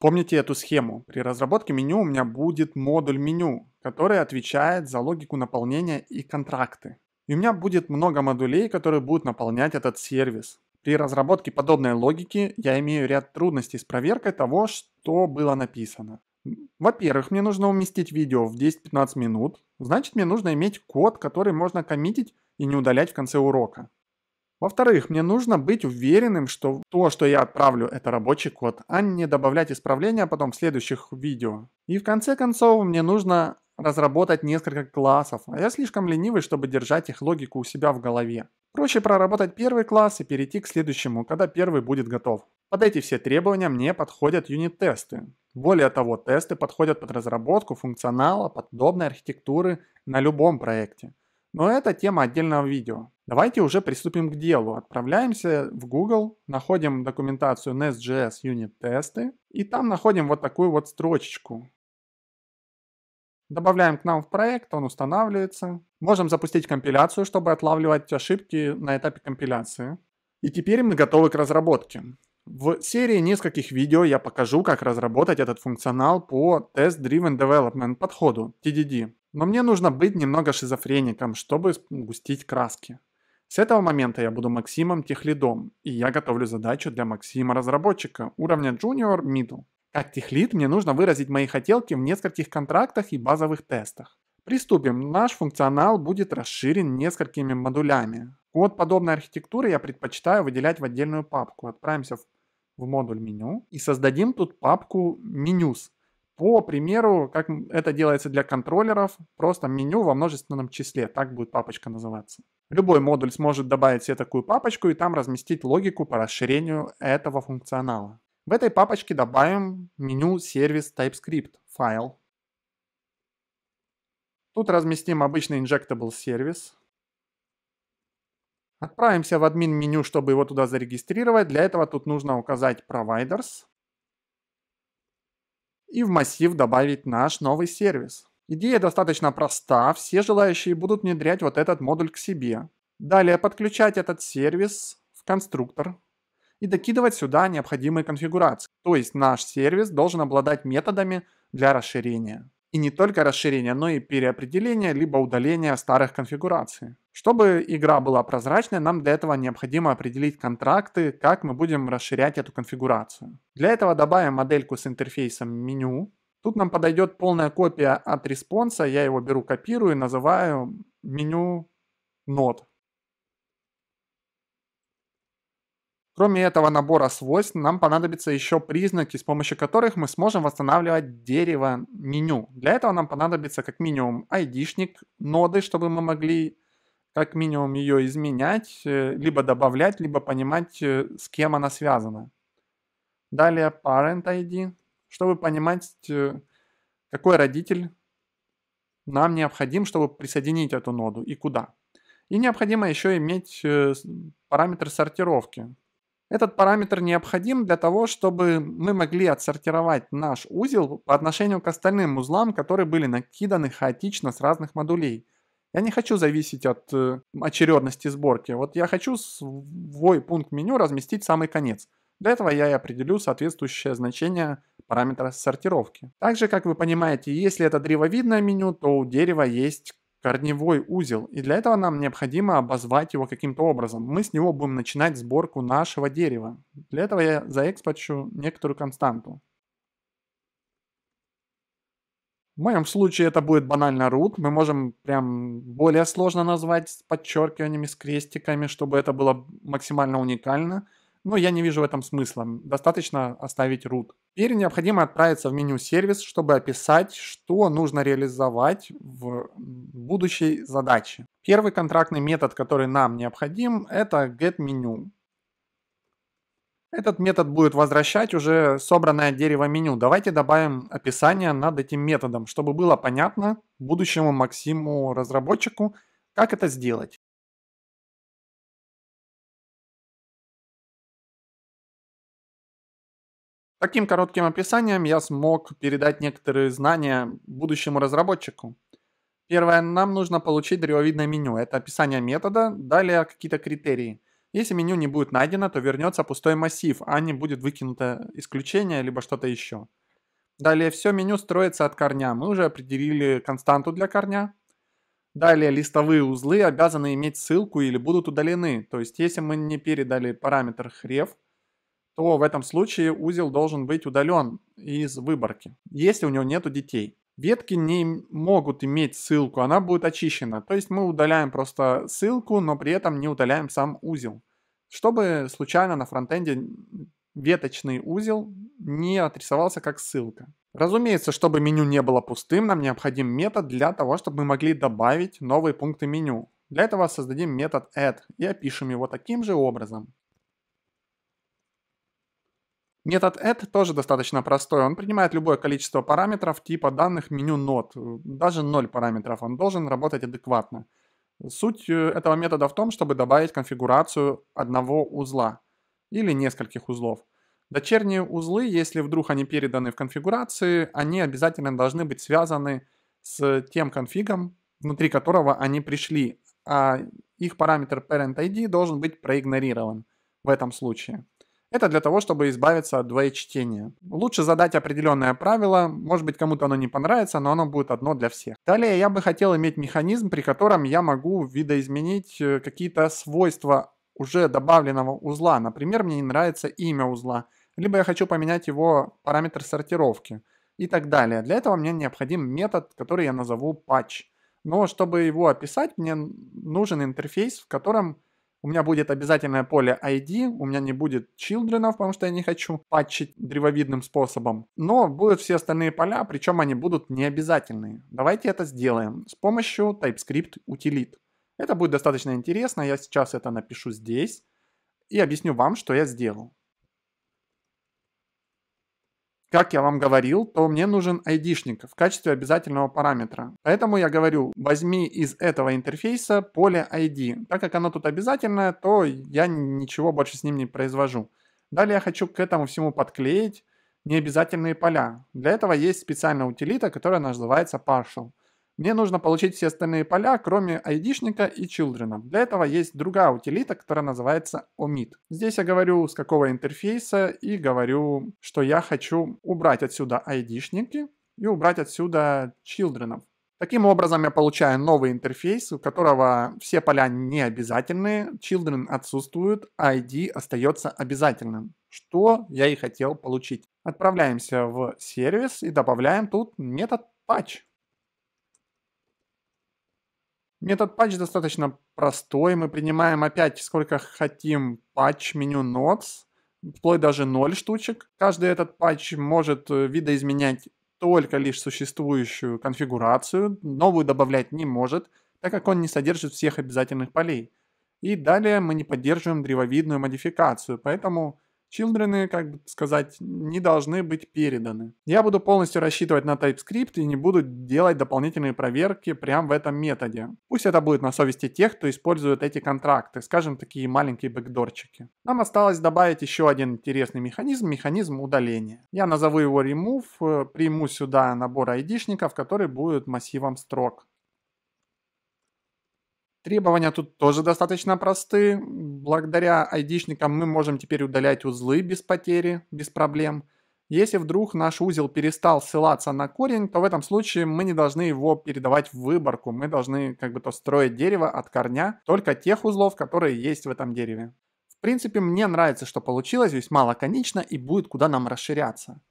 Помните эту схему. При разработке меню у меня будет модуль меню, который отвечает за логику наполнения и контракты. И у меня будет много модулей, которые будут наполнять этот сервис. При разработке подобной логики я имею ряд трудностей с проверкой того, что было написано. Во-первых, мне нужно уместить видео в 10-15 минут, значит мне нужно иметь код, который можно коммитить и не удалять в конце урока. Во-вторых, мне нужно быть уверенным, что то, что я отправлю, это рабочий код, а не добавлять исправления потом в следующих видео. И в конце концов, мне нужно разработать несколько классов, а я слишком ленивый, чтобы держать их логику у себя в голове. Проще проработать первый класс и перейти к следующему, когда первый будет готов. Под эти все требования мне подходят юнит-тесты. Более того, тесты подходят под разработку функционала подобной архитектуры на любом проекте. Но это тема отдельного видео. Давайте уже приступим к делу. Отправляемся в Google, находим документацию Nest.js Unit тесты и там находим вот такую вот строчечку. Добавляем к нам в проект, он устанавливается. Можем запустить компиляцию, чтобы отлавливать ошибки на этапе компиляции. И теперь мы готовы к разработке. В серии нескольких видео я покажу, как разработать этот функционал по Test Driven Development подходу, TDD. Но мне нужно быть немного шизофреником, чтобы густить краски. С этого момента я буду Максимом Техлидом, и я готовлю задачу для Максима-разработчика уровня Junior Middle. Как техлид мне нужно выразить мои хотелки в нескольких контрактах и базовых тестах. Приступим. Наш функционал будет расширен несколькими модулями. Код подобной архитектуры я предпочитаю выделять в отдельную папку. Отправимся в, в модуль меню и создадим тут папку менюс. По примеру, как это делается для контроллеров, просто меню во множественном числе. Так будет папочка называться. Любой модуль сможет добавить себе такую папочку и там разместить логику по расширению этого функционала. В этой папочке добавим меню сервис TypeScript файл. Тут разместим обычный injectable сервис. Отправимся в админ меню, чтобы его туда зарегистрировать. Для этого тут нужно указать providers и в массив добавить наш новый сервис. Идея достаточно проста, все желающие будут внедрять вот этот модуль к себе. Далее подключать этот сервис в конструктор и докидывать сюда необходимые конфигурации. То есть наш сервис должен обладать методами для расширения. И не только расширения, но и переопределения либо удаления старых конфигураций. Чтобы игра была прозрачной, нам для этого необходимо определить контракты, как мы будем расширять эту конфигурацию. Для этого добавим модельку с интерфейсом меню, Тут нам подойдет полная копия от респонса. Я его беру, копирую и называю меню нод. Кроме этого набора свойств, нам понадобятся еще признаки, с помощью которых мы сможем восстанавливать дерево меню. Для этого нам понадобится как минимум ID-шник ноды, чтобы мы могли как минимум ее изменять, э, либо добавлять, либо понимать, э, с кем она связана. Далее parent ID, чтобы понимать, какой родитель нам необходим, чтобы присоединить эту ноду и куда. И необходимо еще иметь параметр сортировки. Этот параметр необходим для того, чтобы мы могли отсортировать наш узел по отношению к остальным узлам, которые были накиданы хаотично с разных модулей. Я не хочу зависеть от очередности сборки. Вот я хочу свой пункт меню разместить в самый конец. Для этого я и определю соответствующее значение параметра сортировки. Также, как вы понимаете, если это древовидное меню, то у дерева есть корневой узел, и для этого нам необходимо обозвать его каким-то образом. Мы с него будем начинать сборку нашего дерева. Для этого я заэкспорчу некоторую константу. В моем случае это будет банально root. Мы можем прям более сложно назвать с подчеркиваниями, с крестиками, чтобы это было максимально уникально но ну, я не вижу в этом смысла. Достаточно оставить root. Теперь необходимо отправиться в меню сервис, чтобы описать, что нужно реализовать в будущей задаче. Первый контрактный метод, который нам необходим, это getMenu. Этот метод будет возвращать уже собранное дерево меню. Давайте добавим описание над этим методом, чтобы было понятно будущему Максиму разработчику, как это сделать. Таким коротким описанием я смог передать некоторые знания будущему разработчику. Первое, нам нужно получить древовидное меню. Это описание метода, далее какие-то критерии. Если меню не будет найдено, то вернется пустой массив, а не будет выкинуто исключение, либо что-то еще. Далее все меню строится от корня. Мы уже определили константу для корня. Далее листовые узлы обязаны иметь ссылку или будут удалены. То есть если мы не передали параметр хрев то в этом случае узел должен быть удален из выборки, если у него нет детей. Ветки не могут иметь ссылку, она будет очищена. То есть мы удаляем просто ссылку, но при этом не удаляем сам узел. Чтобы случайно на фронтенде веточный узел не отрисовался как ссылка. Разумеется, чтобы меню не было пустым, нам необходим метод для того, чтобы мы могли добавить новые пункты меню. Для этого создадим метод add и опишем его таким же образом. Метод add тоже достаточно простой. Он принимает любое количество параметров типа данных меню нот. Даже 0 параметров. Он должен работать адекватно. Суть э, этого метода в том, чтобы добавить конфигурацию одного узла или нескольких узлов. Дочерние узлы, если вдруг они переданы в конфигурации, они обязательно должны быть связаны с тем конфигом, внутри которого они пришли, а их параметр parent ID должен быть проигнорирован в этом случае. Это для того, чтобы избавиться от двоечтения. Лучше задать определенное правило, может быть кому-то оно не понравится, но оно будет одно для всех. Далее я бы хотел иметь механизм, при котором я могу видоизменить э, какие-то свойства уже добавленного узла. Например, мне не нравится имя узла, либо я хочу поменять его параметр сортировки и так далее. Для этого мне необходим метод, который я назову patch. Но чтобы его описать, мне нужен интерфейс, в котором у меня будет обязательное поле ID, у меня не будет children, потому что я не хочу патчить древовидным способом. Но будут все остальные поля, причем они будут необязательные. Давайте это сделаем с помощью TypeScript утилит. Это будет достаточно интересно, я сейчас это напишу здесь и объясню вам, что я сделал. Как я вам говорил, то мне нужен ID-шник в качестве обязательного параметра. Поэтому я говорю, возьми из этого интерфейса поле ID. Так как оно тут обязательное, то я ничего больше с ним не произвожу. Далее я хочу к этому всему подклеить необязательные поля. Для этого есть специальная утилита, которая называется partial. Мне нужно получить все остальные поля, кроме айдишника и children. Для этого есть другая утилита, которая называется omit. Здесь я говорю, с какого интерфейса, и говорю, что я хочу убрать отсюда айдишники и убрать отсюда children. Таким образом, я получаю новый интерфейс, у которого все поля не обязательные, children отсутствуют, а ID остается обязательным, что я и хотел получить. Отправляемся в сервис и добавляем тут метод patch. Метод патч достаточно простой. Мы принимаем опять сколько хотим патч меню nodes, вплоть даже 0 штучек. Каждый этот патч может э, видоизменять только лишь существующую конфигурацию, новую добавлять не может, так как он не содержит всех обязательных полей. И далее мы не поддерживаем древовидную модификацию, поэтому Children, как бы сказать, не должны быть переданы. Я буду полностью рассчитывать на TypeScript и не буду делать дополнительные проверки прямо в этом методе. Пусть это будет на совести тех, кто использует эти контракты, скажем, такие маленькие бэкдорчики. Нам осталось добавить еще один интересный механизм, механизм удаления. Я назову его remove, приму сюда набор айдишников, который будет массивом строк. Требования тут тоже достаточно просты. Благодаря айдишникам мы можем теперь удалять узлы без потери, без проблем. Если вдруг наш узел перестал ссылаться на корень, то в этом случае мы не должны его передавать в выборку. Мы должны как бы то строить дерево от корня только тех узлов, которые есть в этом дереве. В принципе, мне нравится, что получилось, весьма лаконично и будет куда нам расширяться.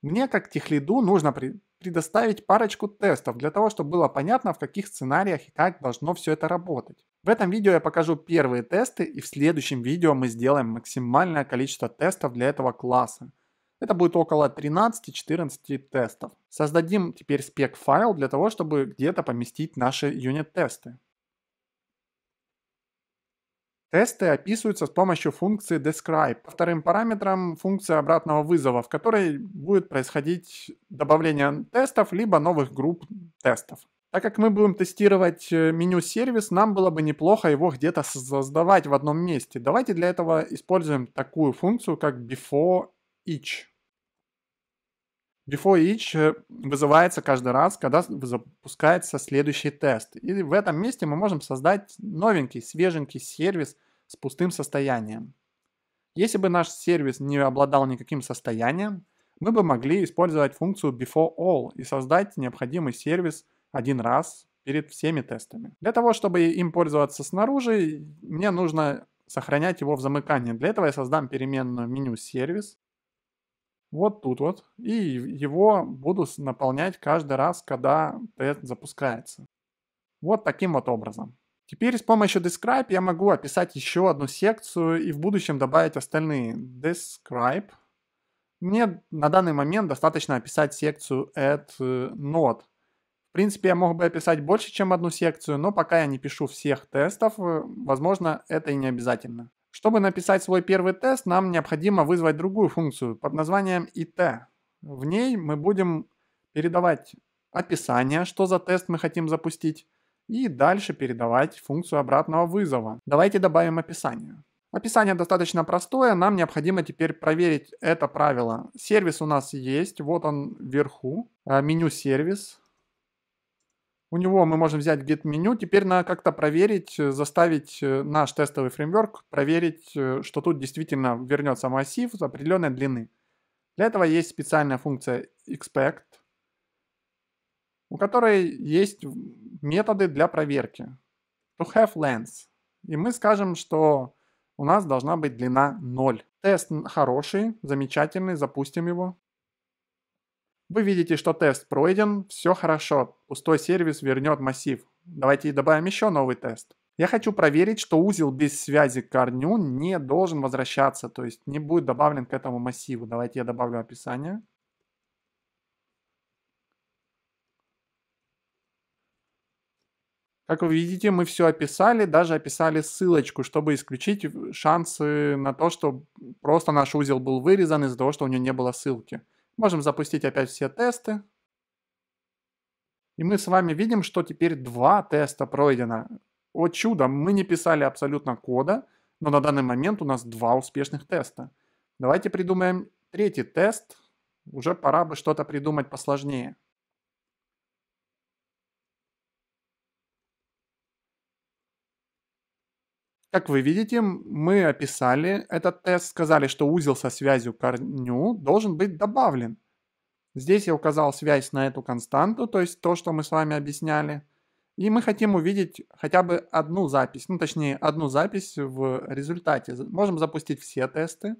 Мне, как техлиду, нужно при предоставить парочку тестов для того, чтобы было понятно, в каких сценариях и как должно все это работать. В этом видео я покажу первые тесты и в следующем видео мы сделаем максимальное количество тестов для этого класса. Это будет около 13-14 тестов. Создадим теперь спек файл для того, чтобы где-то поместить наши юнит-тесты. Тесты описываются с помощью функции describe. Вторым параметром функция обратного вызова, в которой будет происходить добавление тестов, либо новых групп тестов. Так как мы будем тестировать э, меню-сервис, нам было бы неплохо его где-то создавать в одном месте. Давайте для этого используем такую функцию, как before each. Before each э, вызывается каждый раз, когда запускается следующий тест. И в этом месте мы можем создать новенький, свеженький сервис с пустым состоянием. Если бы наш сервис не обладал никаким состоянием, мы бы могли использовать функцию before all и создать необходимый сервис один раз перед всеми тестами. Для того, чтобы им пользоваться снаружи, мне нужно сохранять его в замыкании. Для этого я создам переменную меню сервис, вот тут вот, и его буду наполнять каждый раз, когда тест запускается. Вот таким вот образом. Теперь с помощью Describe я могу описать еще одну секцию и в будущем добавить остальные. Describe. Мне на данный момент достаточно описать секцию at э, node. В принципе, я мог бы описать больше, чем одну секцию, но пока я не пишу всех тестов, э, возможно, это и не обязательно. Чтобы написать свой первый тест, нам необходимо вызвать другую функцию под названием IT. В ней мы будем передавать описание, что за тест мы хотим запустить, и дальше передавать функцию обратного вызова. Давайте добавим описание. Описание достаточно простое, нам необходимо теперь проверить это правило. Сервис у нас есть, вот он вверху, э, меню сервис у него мы можем взять get меню, теперь надо как-то проверить, э, заставить э, наш тестовый фреймворк проверить, э, что тут действительно вернется массив с определенной длины. Для этого есть специальная функция expect, у которой есть методы для проверки. To have length. И мы скажем, что у нас должна быть длина 0. Тест хороший, замечательный, запустим его. Вы видите, что тест пройден, все хорошо, пустой сервис вернет массив. Давайте добавим еще новый тест. Я хочу проверить, что узел без связи к корню не должен возвращаться, то есть не будет добавлен к этому массиву. Давайте я добавлю описание. Как вы видите, мы все описали, даже описали ссылочку, чтобы исключить шансы на то, что просто наш узел был вырезан из-за того, что у него не было ссылки. Можем запустить опять все тесты. И мы с вами видим, что теперь два теста пройдено. О чудо, мы не писали абсолютно кода, но на данный момент у нас два успешных теста. Давайте придумаем третий тест. Уже пора бы что-то придумать посложнее. Как вы видите, мы описали этот тест, сказали, что узел со связью корню должен быть добавлен. Здесь я указал связь на эту константу, то есть то, что мы с вами объясняли. И мы хотим увидеть хотя бы одну запись, ну точнее одну запись в результате. Можем запустить все тесты.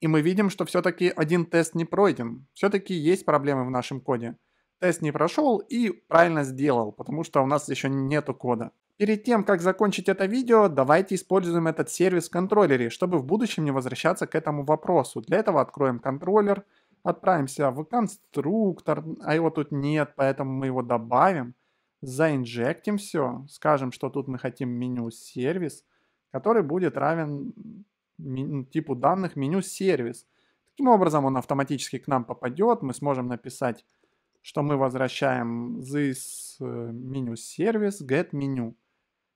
И мы видим, что все-таки один тест не пройден. Все-таки есть проблемы в нашем коде. Тест не прошел и правильно сделал, потому что у нас еще нету кода. Перед тем, как закончить это видео, давайте используем этот сервис в контроллере, чтобы в будущем не возвращаться к этому вопросу. Для этого откроем контроллер, отправимся в конструктор, а его тут нет, поэтому мы его добавим, заинжектим все, скажем, что тут мы хотим меню сервис, который будет равен ну, типу данных меню сервис. Таким образом он автоматически к нам попадет, мы сможем написать, что мы возвращаем this э, меню сервис get меню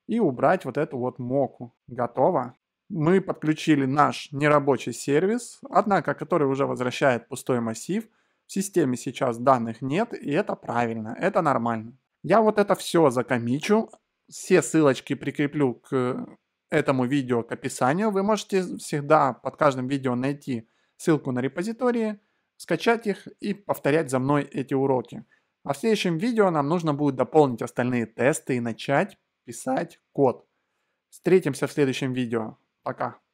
и убрать вот эту вот моку. Готово. Мы подключили наш нерабочий сервис, однако который уже возвращает пустой массив. В системе сейчас данных нет, и это правильно, это нормально. Я вот это все закомичу, все ссылочки прикреплю к этому видео к описанию. Вы можете всегда под каждым видео найти ссылку на репозитории, скачать их и повторять за мной эти уроки. А в следующем видео нам нужно будет дополнить остальные тесты и начать писать код. Встретимся в следующем видео. Пока.